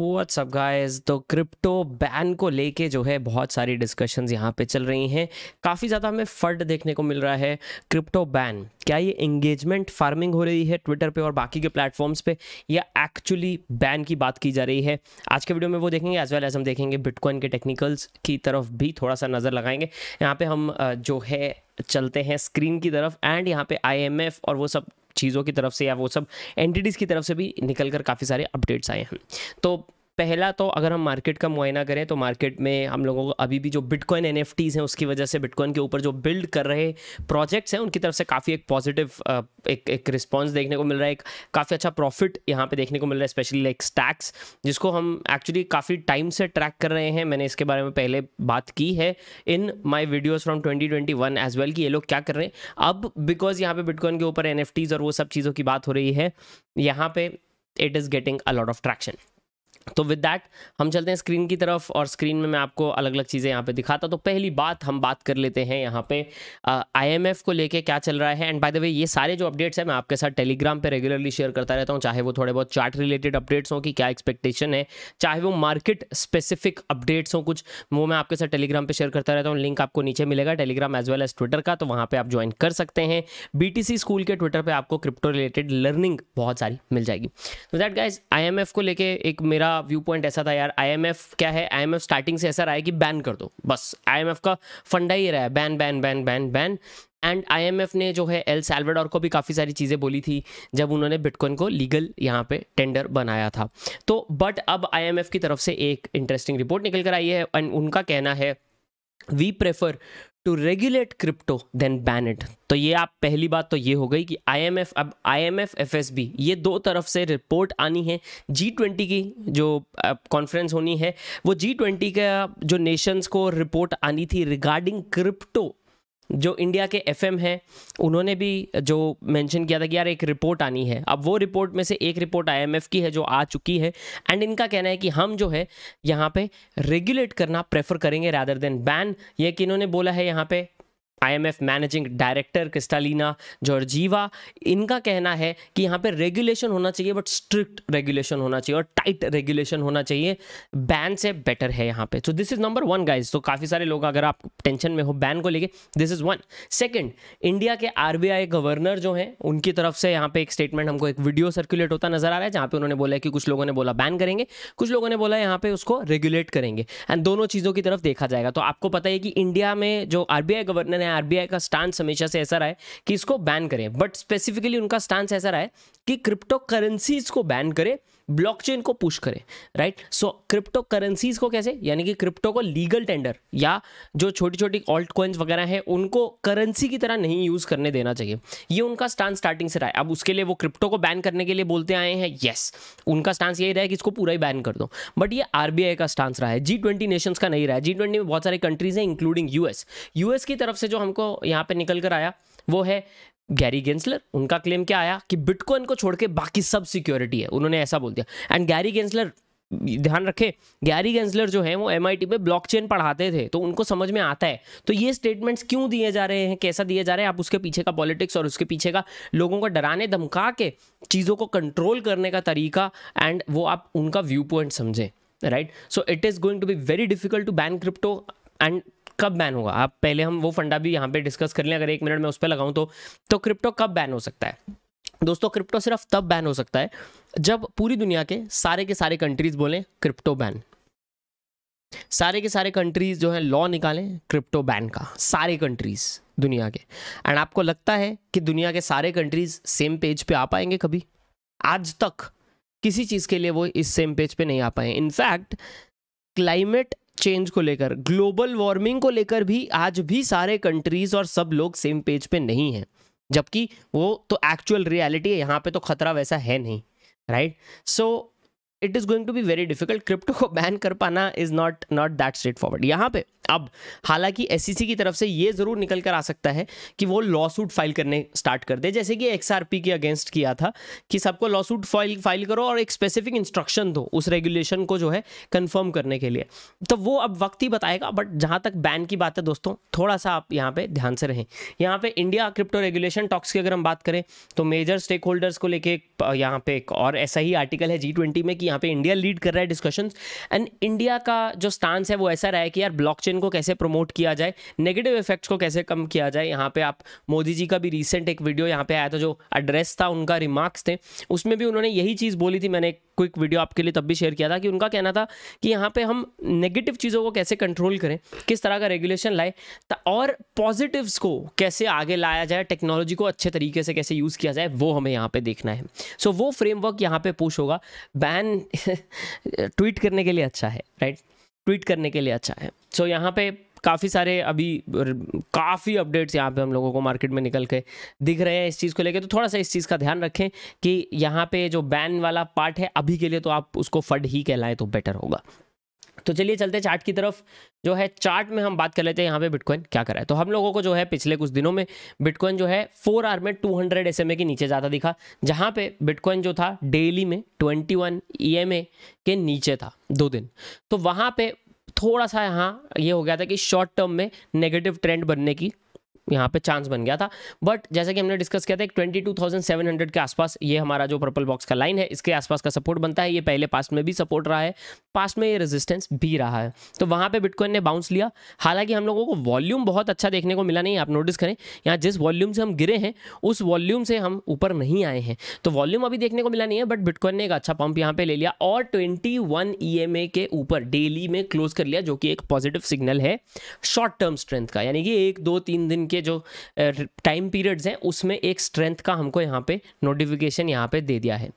What's up guys तो crypto ban को लेके जो है बहुत सारी डिस्कशंस यहाँ पे चल रही हैं काफ़ी ज़्यादा हमें फर्ड देखने को मिल रहा है क्रिप्टो बैन क्या ये इंगेजमेंट फार्मिंग हो रही है ट्विटर पे और बाकी के प्लेटफॉर्म्स पे या एक्चुअली बैन की बात की जा रही है आज के वीडियो में वो देखेंगे एज वेल एज हम देखेंगे बिटकॉइन के टेक्निकल्स की तरफ भी थोड़ा सा नज़र लगाएंगे यहाँ पे हम जो है चलते हैं स्क्रीन की तरफ एंड यहाँ पे आईएमएफ और वो सब चीज़ों की तरफ से या वो सब एंटिटीज़ की तरफ से भी निकल कर काफ़ी सारे अपडेट्स आए हैं तो पहला तो अगर हम मार्केट का मुआयना करें तो मार्केट में हम लोगों को अभी भी जो बिटकॉइन एन हैं उसकी वजह से बिटकॉइन के ऊपर जो बिल्ड कर रहे प्रोजेक्ट्स हैं उनकी तरफ से काफ़ी एक पॉजिटिव एक एक रिस्पॉन्स देखने को मिल रहा है एक काफ़ी अच्छा प्रॉफिट यहाँ पे देखने को मिल रहा है स्पेशली लाइक स्टैक्स जिसको हम एक्चुअली काफ़ी टाइम से ट्रैक कर रहे हैं मैंने इसके बारे में पहले बात की है in my videos from twenty twenty one as well कि ये लोग क्या कर रहे हैं अब बिकॉज यहाँ पे बिटकॉइन के ऊपर एन और वो सब चीज़ों की बात हो रही है यहाँ पे it is getting a lot of traction तो विद डैट हम चलते हैं स्क्रीन की तरफ और स्क्रीन में मैं आपको अलग अलग चीज़ें यहाँ पे दिखाता तो पहली बात हम बात कर लेते हैं यहाँ पे आईएमएफ को लेके क्या चल रहा है एंड बाय द वे ये सारे जो अपडेट्स हैं मैं आपके साथ टेलीग्राम पे रेगुलरली शेयर करता रहता हूँ चाहे वो थोड़े बहुत चार्ट रिलेटेड अपडेट्स हों कि क्या एक्सपेक्टेशन है चाहे वो मार्केट स्पेसिफिक अपडेट्स हों कुछ वो मैं आपके साथ टेलीग्राम पर शेयर करता रहता हूँ लिंक आपको नीचे मिलेगा Telegram as well as Twitter का तो वहाँ पर आप ज्वाइन कर सकते हैं बी स्कूल के ट्विटर पर आपको क्रिप्टो रिलेटेड लर्निंग बहुत सारी मिल जाएगी तो दैट गाइज आई को लेकर एक मेरा का व्यू पॉइंट ऐसा था यार आईएमएफ क्या है आईएमएफ स्टार्टिंग से ऐसा रहा है कि बैन कर दो बस आईएमएफ का फंडा ही रहा है ban ban ban ban ban and IMF ने जो है एल सैल्वाडोर को भी काफ़ी सारी चीज़ें बोली थी जब उन्होंने बिटकॉइन को लीगल यहाँ पे टेंडर बनाया था तो बट अब आईएमएफ की तरफ से एक इंटरेस्टिंग रिपोर्ट निकल कर आई है एंड उनका कहना है we prefer to regulate crypto then ban it तो ये आप पहली बात तो ये हो गई कि आईएमएफ अब आईएमएफ एफएसबी ये दो तरफ से रिपोर्ट आनी है जी ट्वेंटी की जो कॉन्फ्रेंस होनी है वो जी ट्वेंटी का जो नेशंस को रिपोर्ट आनी थी रिगार्डिंग क्रिप्टो जो इंडिया के एफ एम हैं उन्होंने भी जो मेंशन किया था कि यार एक रिपोर्ट आनी है अब वो रिपोर्ट में से एक रिपोर्ट आई एम एफ़ की है जो आ चुकी है एंड इनका कहना है कि हम जो है यहाँ पे रेगुलेट करना प्रेफर करेंगे रैदर देन बैन ये कि इन्होंने बोला है यहाँ पे IMF managing director Kristalina Georgieva इनका कहना है कि यहाँ पे रेगुलेशन होना चाहिए बट स्ट्रिक्ट रेगुलेशन होना चाहिए और टाइट रेगुलेशन होना चाहिए बैन से बेटर है यहाँ पे so this is number one guys तो काफ़ी सारे लोग अगर आप टेंशन में हो बैन को लेके this is one second India के आर गवर्नर जो हैं उनकी तरफ से यहाँ पे एक स्टेटमेंट हमको एक वीडियो सर्कुलेट होता नजर आ रहा है जहाँ पे उन्होंने बोला कि कुछ लोगों ने बोला बैन करेंगे कुछ लोगों ने बोला यहाँ पे उसको रेगुलेट करेंगे एंड दोनों चीज़ों की तरफ देखा जाएगा तो आपको पता है कि इंडिया में जो आर गवर्नर है हैं आरबीआई का स्टांस हमेशा से ऐसा रहा है कि इसको बैन करें बट स्पेसिफिकली उनका स्टांस ऐसा रहा है कि क्रिप्टो करेंसी को बैन करें ब्लॉकचेन को पुश करें राइट सो क्रिप्टो करेंसीज को कैसे यानी कि क्रिप्टो को लीगल टेंडर या जो छोटी छोटी ऑल्ट कोइंस वगैरह हैं उनको करेंसी की तरह नहीं यूज़ करने देना चाहिए ये उनका स्टांस स्टार्टिंग से रहा है अब उसके लिए वो क्रिप्टो को बैन करने के लिए बोलते आए हैं येस उनका स्टांस यही रहा है कि इसको पूरा ही बैन कर दो बट ये आरबीआई का स्टांस रहा है जी ट्वेंटी नेशंस का नहीं रहा है जी ट्वेंटी में बहुत सारे कंट्रीज़ हैं इंक्लूडिंग यूएस यूएस की तरफ से जो हमको यहाँ पर निकल कर आया वो है गैरी गेंसलर उनका क्लेम क्या आया कि बिटकॉइन को छोड़ के बाकी सब सिक्योरिटी है उन्होंने ऐसा बोल दिया एंड गैरी गेंसलर ध्यान रखें गैरी गेंसलर जो है वो एम आई में ब्लॉकचेन पढ़ाते थे तो उनको समझ में आता है तो ये स्टेटमेंट्स क्यों दिए जा रहे हैं कैसा दिए जा रहे हैं आप उसके पीछे का पॉलिटिक्स और उसके पीछे का लोगों को डराने धमका के चीज़ों को कंट्रोल करने का तरीका एंड वो आप उनका व्यू पॉइंट समझें right so it is going to be very difficult to ban crypto and कब बैन होगा आप पहले हम वो फंडा भी यहाँ पे डिस्कस कर लें अगर एक मिनट में उस पर लगाऊँ तो, तो क्रिप्टो कब बैन हो सकता है दोस्तों क्रिप्टो सिर्फ तब बैन हो सकता है जब पूरी दुनिया के सारे के सारे कंट्रीज बोलें क्रिप्टो बैन सारे के सारे कंट्रीज जो है लॉ निकालें क्रिप्टो बैन का सारे कंट्रीज दुनिया के एंड आपको लगता है कि दुनिया के सारे कंट्रीज सेम पेज पे आ पाएंगे कभी आज तक किसी चीज़ के लिए वो इस सेम पेज पे नहीं आ पाए इनफैक्ट क्लाइमेट चेंज को लेकर ग्लोबल वार्मिंग को लेकर भी आज भी सारे कंट्रीज और सब लोग सेम पेज पे नहीं हैं जबकि वो तो एक्चुअल रियलिटी है यहाँ पे तो खतरा वैसा है नहीं right so it is going to be very difficult crypto को बैन कर पाना is not not that straightforward यहाँ पे अब हालांकि एस e की तरफ से ये ज़रूर निकल कर आ सकता है कि वो लॉ सूट फाइल करने स्टार्ट कर दे जैसे कि एक्स के अगेंस्ट किया था कि सबको लॉ सूट फाइल फाइल करो और एक स्पेसिफिक इंस्ट्रक्शन दो उस रेगुलेशन को जो है कंफर्म करने के लिए तो वो अब वक्त ही बताएगा बट जहाँ तक बैन की बात है दोस्तों थोड़ा सा आप यहाँ पर ध्यान से रहें यहाँ पर इंडिया क्रिप्टो रेगुलेशन टॉक्स की अगर हम बात करें तो मेजर स्टेक होल्डर्स को लेकर यहाँ पे एक और ऐसा ही आर्टिकल है जी ट्वेंटी में कि यहाँ पर इंडिया लीड कर रहा है डिस्कशन एंड इंडिया का जो स्टांस है वो ऐसा रहा है कि यार ब्लॉक इन्फ्लेशन को कैसे प्रमोट किया जाए नेगेटिव इफेक्ट्स को कैसे कम किया जाए यहाँ पे आप मोदी जी का भी रिसेंट एक वीडियो यहाँ पे आया था जो एड्रेस था उनका रिमार्क्स थे उसमें भी उन्होंने यही चीज़ बोली थी मैंने क्विक वीडियो आपके लिए तब भी शेयर किया था कि उनका कहना था कि यहाँ पे हम नेगेटिव चीज़ों को कैसे कंट्रोल करें किस तरह का रेगुलेशन लाए और पॉजिटिव्स को कैसे आगे लाया जाए टेक्नोलॉजी को अच्छे तरीके से कैसे यूज़ किया जाए वो हमें यहाँ पे देखना है सो so, वो फ्रेमवर्क यहाँ पे पुश होगा बैन ट्वीट करने के लिए अच्छा है राइट right? ट्वीट करने के लिए अच्छा है सो so, यहाँ पे काफ़ी सारे अभी काफ़ी अपडेट्स यहाँ पे हम लोगों को मार्केट में निकल के दिख रहे हैं इस चीज़ को लेके तो थोड़ा सा इस चीज़ का ध्यान रखें कि यहाँ पे जो बैन वाला पार्ट है अभी के लिए तो आप उसको फड ही कहलाएं तो बेटर होगा तो चलिए चलते चार्ट की तरफ जो है चार्ट में हम बात कर लेते हैं यहाँ पे बिटकॉइन क्या करा है तो हम लोगों को जो है पिछले कुछ दिनों में बिटकॉइन जो है फोर आर में टू हंड्रेड एस के नीचे जाता दिखा जहाँ पे बिटकॉइन जो था डेली में ट्वेंटी वन e के नीचे था दो दिन तो वहाँ पे थोड़ा सा यहाँ ये यह हो गया था कि शॉर्ट टर्म में नेगेटिव ट्रेंड बनने की यहाँ पे चांस बन गया था बट जैसे कि हमने डिस्कस किया था twenty two thousand seven hundred के आसपास ये हमारा जो पर्पल बॉक्स का लाइन है इसके आसपास का सपोर्ट बनता है ये पहले पास्ट में भी सपोर्ट रहा है पास्ट में ये रेजिस्टेंस भी रहा है तो वहाँ पे बिटकॉइन ने बाउंस लिया हालांकि हम लोगों को वॉल्यूम बहुत अच्छा देखने को मिला नहीं आप नोटिस करें यहाँ जिस वॉल्यूम से हम गिरे हैं उस वॉल्यूम से हम ऊपर नहीं आए हैं तो वॉल्यूम अभी देखने को मिला नहीं है बट बिटकॉइन ने एक अच्छा पंप यहाँ पर ले लिया और ट्वेंटी वन e के ऊपर डेली में क्लोज कर लिया जो कि एक पॉजिटिव सिग्नल है शॉर्ट टर्म स्ट्रेंथ का यानी कि एक दो तीन दिन के के जो टाइम पीरियड्स हैं उसमें एक स्ट्रेंथ का हमको यहाँ पे नोटिफिकेशन यहाँ पे दे दिया है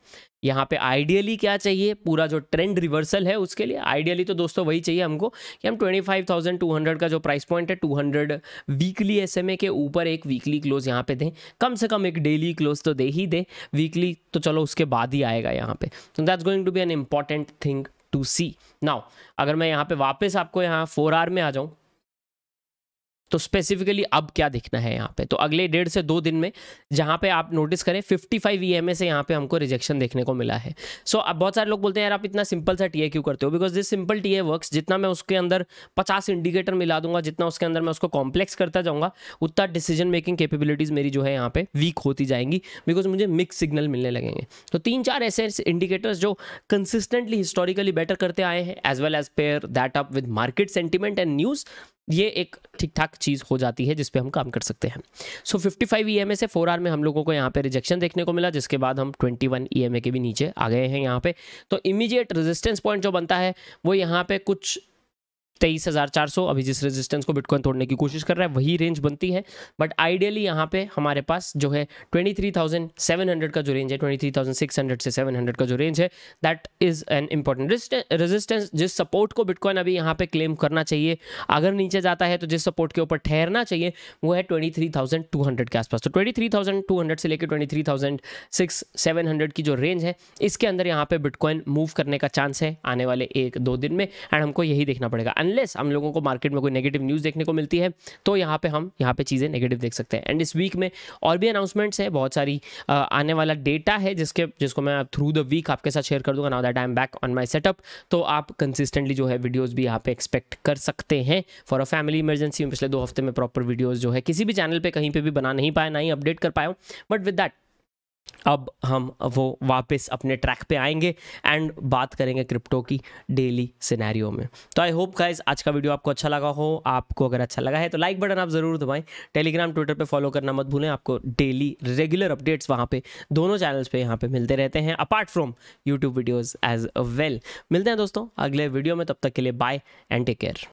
यहाँ पे आइडियली क्या चाहिए पूरा जो ट्रेंड रिवर्सल है उसके लिए आइडियली तो दोस्तों वही चाहिए हमको कि हम 25,200 का जो प्राइस पॉइंट है 200 वीकली एसएमए के ऊपर एक वीकली क्लोज यहाँ पे दें कम से कम एक डेली क्लोज तो दे ही दे वीकली तो चलो उसके बाद ही आएगा यहाँ पे तो that's going to be an important thing to see now अगर मैं यहाँ पे वापस आपको यहाँ फोर आर में आ जाऊँ तो स्पेसिफिकली अब क्या देखना है यहाँ पे तो अगले डेढ़ से दो दिन में जहाँ पे आप नोटिस करें 55 फाइव ई से यहाँ पे हमको रिजेक्शन देखने को मिला है सो so, अब बहुत सारे लोग बोलते हैं यार आप इतना सिंपल सा टीए क्यों करते हो because this simple TA works जितना मैं उसके अंदर 50 इंडिकेटर मिला दूंगा जितना उसके अंदर मैं उसको कॉम्प्लेक्स करता जाऊँगा उतना डिसीजन मेकिंग केपेबिलिटीज मेरी जो है यहाँ पे वीक होती जाएंगी बिकॉज मुझे मिक्स सिग्नल मिलने लगेंगे तो तीन चार ऐसे इंडिकेटर्स जो कंसिस्टेंटली हिस्टोरिकली बेटर करते आए हैं as well as pair that up with market sentiment and news ये एक ठीक ठाक चीज़ हो जाती है जिस पर हम काम कर सकते हैं so fifty five E M A से फोर आर में हम लोगों को यहाँ पे रिजेक्शन देखने को मिला जिसके बाद हम twenty one E M A के भी नीचे आ गए हैं यहाँ पे तो इमीडिएट रेजिस्टेंस पॉइंट जो बनता है वो यहाँ पे कुछ तेईस हज़ार चार सौ अभी जिस रेजिस्टेंस को बिटकॉइन तोड़ने की कोशिश कर रहा है वही रेंज बनती है बट आइडियली यहाँ पे हमारे पास जो है twenty three thousand seven hundred का जो रेंज है twenty three thousand six hundred से सेवन हंड्रेड का जो रेंज है that is an important resistance जिस सपोर्ट को बिटकॉइन अभी यहाँ पे क्लेम करना चाहिए अगर नीचे जाता है तो जिस सपोर्ट के ऊपर ठहरना चाहिए वो है twenty three thousand two hundred के आसपास तो twenty three thousand two hundred से लेकर twenty three thousand six seven hundred की जो रेंज है इसके अंदर यहाँ पे बिटकॉइन मूव करने का चांस है आने वाले एक दो दिन में एंड हमको यही देखना पड़ेगा अनलेस हम लोगों को मार्केट में कोई नेगेटिव न्यूज़ देखने को मिलती है तो यहाँ पे हम यहाँ पे चीज़ें नेगेटिव देख सकते हैं एंड इस वीक में और भी अनाउंसमेंट्स हैं बहुत सारी आने वाला डेटा है जिसके जिसको मैं थ्रू द वीक आपके साथ शेयर कर दूंगा now that I am back on my setup तो आप कंसिस्टेंटली जो है वीडियोज़ भी यहाँ पे एक्सपेक्ट कर सकते हैं फॉर अ फैमिली इमरजेंसी में पिछले दो हफ्ते में प्रॉपर वीडियोज़ जो है किसी भी चैनल पर कहीं पर भी बना नहीं पाया ना ही अपडेट कर पाया बट विद दैट अब हम वो वापस अपने ट्रैक पे आएंगे एंड बात करेंगे क्रिप्टो की डेली सिनेरियो में तो आई होप गाइज आज का वीडियो आपको अच्छा लगा हो आपको अगर अच्छा लगा है तो लाइक बटन आप ज़रूर दबाएं टेलीग्राम ट्विटर पे फॉलो करना मत भूलें आपको डेली रेगुलर अपडेट्स वहाँ पे दोनों चैनल्स पे यहाँ पे मिलते रहते हैं apart from YouTube videos as well मिलते हैं दोस्तों अगले वीडियो में तब तक के लिए बाय एंड टेक केयर